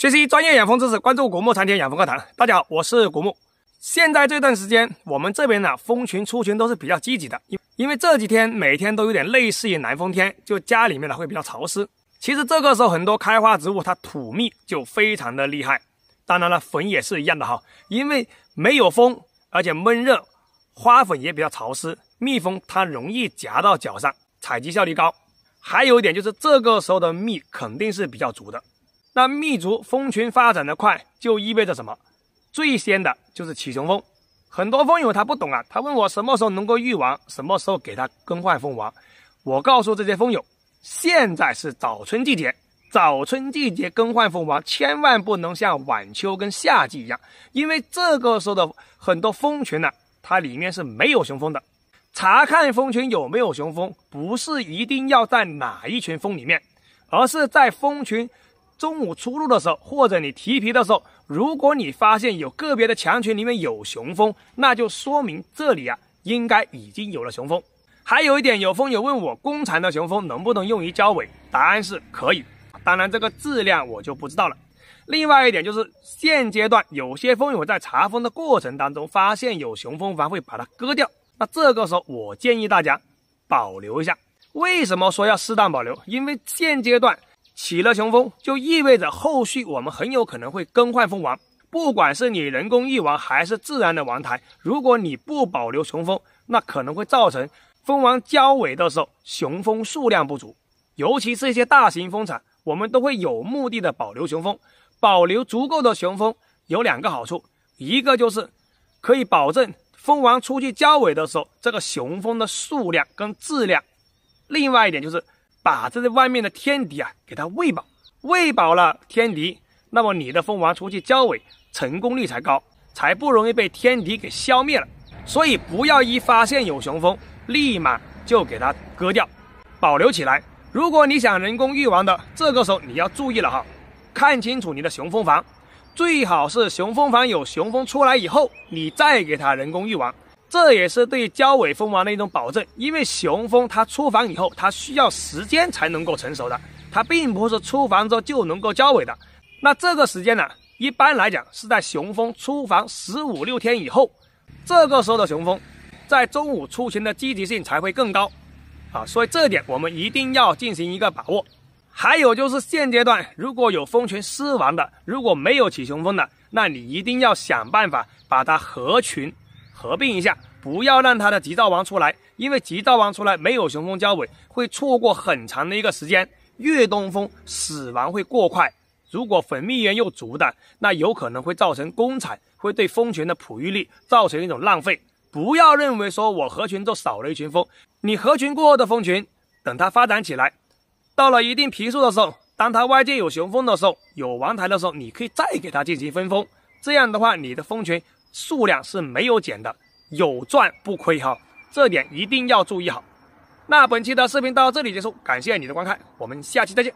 学习专业养蜂知识，关注古牧长天养蜂课堂。大家好，我是古牧。现在这段时间，我们这边呢，蜂群出群都是比较积极的，因因为这几天每天都有点类似于南风天，就家里面呢会比较潮湿。其实这个时候很多开花植物它吐蜜就非常的厉害。当然了，粉也是一样的哈，因为没有风，而且闷热，花粉也比较潮湿，蜜蜂它容易夹到脚上，采集效率高。还有一点就是这个时候的蜜肯定是比较足的。那蜜族蜂群发展的快就意味着什么？最先的就是起雄蜂。很多蜂友他不懂啊，他问我什么时候能够育王，什么时候给他更换蜂王。我告诉这些蜂友，现在是早春季节，早春季节更换蜂王千万不能像晚秋跟夏季一样，因为这个时候的很多蜂群呢，它里面是没有雄蜂的。查看蜂群有没有雄蜂，不是一定要在哪一群蜂里面，而是在蜂群。中午出入的时候，或者你提皮的时候，如果你发现有个别的强群里面有雄蜂，那就说明这里啊应该已经有了雄蜂。还有一点，有蜂友问我工厂的雄蜂能不能用于交尾，答案是可以，当然这个质量我就不知道了。另外一点就是现阶段有些蜂友在查蜂的过程当中发现有雄蜂房会把它割掉，那这个时候我建议大家保留一下。为什么说要适当保留？因为现阶段。起了雄蜂，就意味着后续我们很有可能会更换蜂王。不管是你人工育王还是自然的王台，如果你不保留雄蜂，那可能会造成蜂王交尾的时候雄蜂数量不足。尤其是一些大型蜂场，我们都会有目的的保留雄蜂，保留足够的雄蜂有两个好处，一个就是可以保证蜂王出去交尾的时候这个雄蜂的数量跟质量，另外一点就是。把这些外面的天敌啊，给它喂饱，喂饱了天敌，那么你的蜂王出去交尾成功率才高，才不容易被天敌给消灭了。所以不要一发现有雄蜂，立马就给它割掉，保留起来。如果你想人工育王的，这个时候你要注意了哈，看清楚你的雄蜂房，最好是雄蜂房有雄蜂出来以后，你再给它人工育王。这也是对交尾蜂王的一种保证，因为雄蜂它出房以后，它需要时间才能够成熟的，它并不是出房之后就能够交尾的。那这个时间呢，一般来讲是在雄蜂出房十五六天以后，这个时候的雄蜂在中午出群的积极性才会更高啊，所以这点我们一定要进行一个把握。还有就是现阶段如果有蜂群失亡的，如果没有起雄蜂的，那你一定要想办法把它合群。合并一下，不要让他的急躁王出来，因为急躁王出来没有雄蜂交尾，会错过很长的一个时间。越东蜂死亡会过快，如果粉蜜源又足的，那有可能会造成公产，会对蜂群的哺育力造成一种浪费。不要认为说我合群就少了一群蜂，你合群过后的蜂群，等它发展起来，到了一定皮数的时候，当它外界有雄蜂的时候，有王台的时候，你可以再给它进行分蜂，这样的话你的蜂群。数量是没有减的，有赚不亏哈，这点一定要注意好。那本期的视频到这里结束，感谢你的观看，我们下期再见。